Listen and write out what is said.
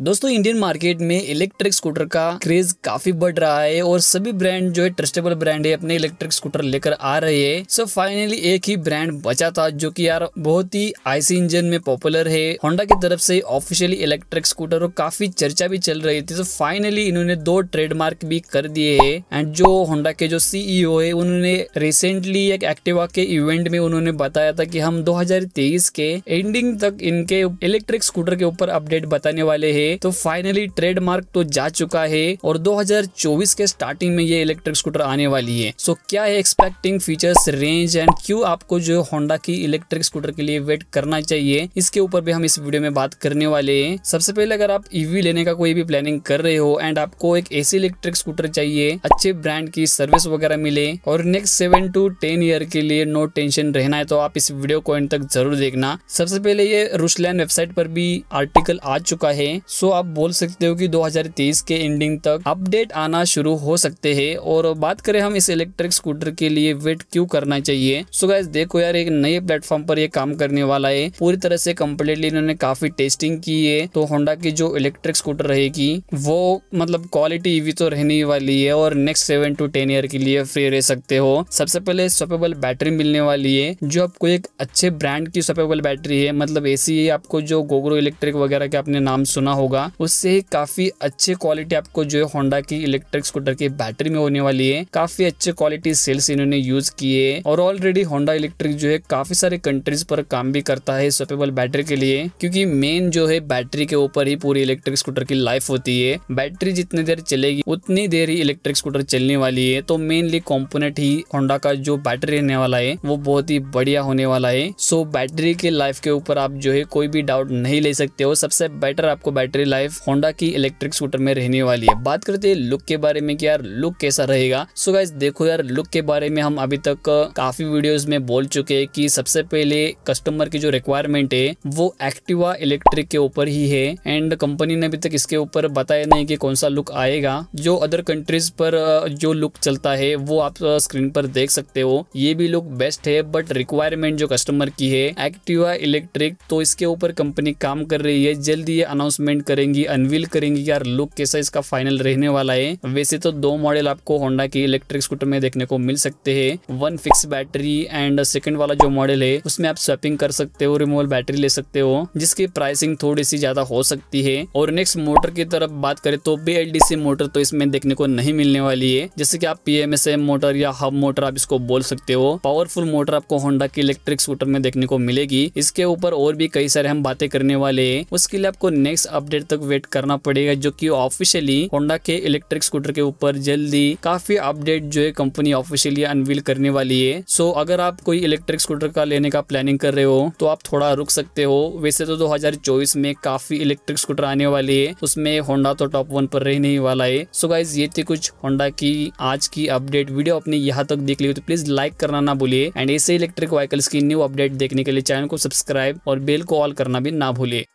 दोस्तों Indian market में electric scooter का क्रेज काफी बढ़ रहा है और सभी ब्रांड जो है ट्रस्टेबल ब्रांड है अपने इलेक्ट्रिक स्कूटर लेकर आ रहे हैं सो फाइनली एक ही ब्रांड बचा था जो कि यार बहुत ही आईसी इंजन में पॉपुलर है होंडा की तरफ से ऑफिशियली इलेक्ट्रिक स्कूटर और काफी चर्चा भी चल रही थी तो फाइनली इन्होंने दो ट्रेडमार्क भी कर दिए है एंड जो होंडा के जो सीईओ e है उन्होंने रिसेंटली एक एक्टिवा के इवेंट में उन्होंने बताया था की हम दो के एंडिंग तक इनके इलेक्ट्रिक स्कूटर के ऊपर अपडेट बताने वाले है है तो फाइनली ट्रेडमार्क तो जा चुका है और 2024 के स्टार्टिंग में ये इलेक्ट्रिक स्कूटर आने वाली है सो so, क्या है एक्सपेक्टिंग फीचर्स रेंज एंड क्यों आपको जो होंडा की इलेक्ट्रिक स्कूटर के लिए वेट करना चाहिए इसके ऊपर भी हम इस वीडियो में बात करने वाले है सबसे पहले अगर आप ईवी लेने का कोई भी प्लानिंग कर रहे हो एंड आपको एक ऐसी इलेक्ट्रिक स्कूटर चाहिए अच्छे ब्रांड की सर्विस वगैरह मिले और next seven to ten year के लिए नो टेंशन रहना है तो आप इस वीडियो को एंड तक जरूर देखना सबसे पहले ये रुसलैंड वेबसाइट पर भी आर्टिकल आ चुका है सो आप बोल सकते हो कि 2023 के एंडिंग तक अपडेट आना शुरू हो सकते हैं और बात करें हम इस इलेक्ट्रिक स्कूटर के लिए वेट क्यों करना चाहिए सो गैस देखो यार एक नए प्लेटफॉर्म पर ये काम करने वाला है पूरी तरह से कम्प्लीटली इन्होंने काफी टेस्टिंग की है तो होंडा की जो इलेक्ट्रिक स्कूटर रहेगी वो मतलब क्वालिटी ईवी तो रहने वाली है और next seven to ten year के लिए फ्री रह सकते हो सबसे पहले स्वेपेबल बैटरी मिलने वाली है जो आपको एक अच्छे ब्रांड की स्वेपेबल बैटरी है मतलब ऐसी आपको जो गोग्रो इलेक्ट्रिक वगैरह के आपने नाम सुना हो होगा उससे काफी अच्छे क्वालिटी आपको जो है होंडा की इलेक्ट्रिक स्कूटर की बैटरी में होने वाली है काफी अच्छे क्वालिटी सेल्स इन्होंने यूज किए और ऑलरेडी होंडा इलेक्ट्रिक जो है काफी सारे कंट्रीज पर काम भी करता है स्वेपेबल बैटरी के लिए क्योंकि मेन जो है बैटरी के ऊपर ही पूरी इलेक्ट्रिक स्कूटर की लाइफ होती है बैटरी जितनी देर चलेगी उतनी देर ही इलेक्ट्रिक स्कूटर चलने वाली है तो मेनली कॉम्पोनेट ही होंडा का जो बैटरी रहने वाला है वो बहुत ही बढ़िया होने वाला है सो बैटरी के लाइफ के ऊपर आप जो है कोई भी डाउट नहीं ले सकते हो सबसे बेटर आपको बैटरी बैटरी लाइफ होंडा की इलेक्ट्रिक स्कूटर में रहने वाली है बात करते हैं लुक के बारे में कि यार लुक कैसा रहेगा सो गाइज देखो यार लुक के बारे में हम अभी तक काफी वीडियोस में बोल चुके हैं कि सबसे पहले कस्टमर की जो रिक्वायरमेंट है वो एक्टिवा इलेक्ट्रिक के ऊपर ही है एंड कंपनी ने अभी तक इसके ऊपर बताया नहीं की कौन सा लुक आएगा जो अदर कंट्रीज पर जो लुक चलता है वो आप स्क्रीन पर देख सकते हो ये भी लुक बेस्ट है बट रिक्वायरमेंट जो कस्टमर की है एक्टिवा इलेक्ट्रिक तो इसके ऊपर कंपनी काम कर रही है जल्दी ये अनाउंसमेंट करेंगी अनवील करेंगी यार लुक कैसा इसका फाइनल रहने वाला है वैसे तो दो मॉडल आपको होंडा के इलेक्ट्रिक स्कूटर में देखने को मिल सकते है one fix battery and second वाला जो मॉडल है उसमें आप स्वेपिंग कर सकते हो रिमोवल बैटरी ले सकते हो जिसकी प्राइसिंग थोड़ी सी ज्यादा हो सकती है और नेक्स्ट मोटर की तरफ बात करें तो बी मोटर तो इसमें देखने को नहीं मिलने वाली है जैसे कि आप पी मोटर या हब मोटर आप इसको बोल सकते हो पावरफुल मोटर आपको होंडा के इलेक्ट्रिक स्कूटर में देखने को मिलेगी इसके ऊपर और भी कई सारे हम बातें करने वाले हैं उसके लिए आपको नेक्स्ट अपडेट डेट तक वेट करना पड़ेगा जो कि ऑफिशियली होंडा के इलेक्ट्रिक स्कूटर के ऊपर जल्दी काफी अपडेट जो है कंपनी ऑफिशियली अनवील करने वाली है सो so, अगर आप कोई इलेक्ट्रिक स्कूटर का लेने का प्लानिंग कर रहे हो तो आप थोड़ा रुक सकते हो वैसे तो 2024 में काफी इलेक्ट्रिक स्कूटर आने वाली है उसमें होंडा तो टॉप वन पर रहने ही वाला है सो so, गाइज ये थी कुछ होंडा की आज की अपडेट वीडियो अपने यहाँ तक देख ली तो प्लीज लाइक करना ना भूलिए एंड ऐसे इलेक्ट्रिक व्हीकल्स की न्यू अपडेट देखने के लिए चैनल को सब्सक्राइब और बेल को ऑल करना भी ना भूलिए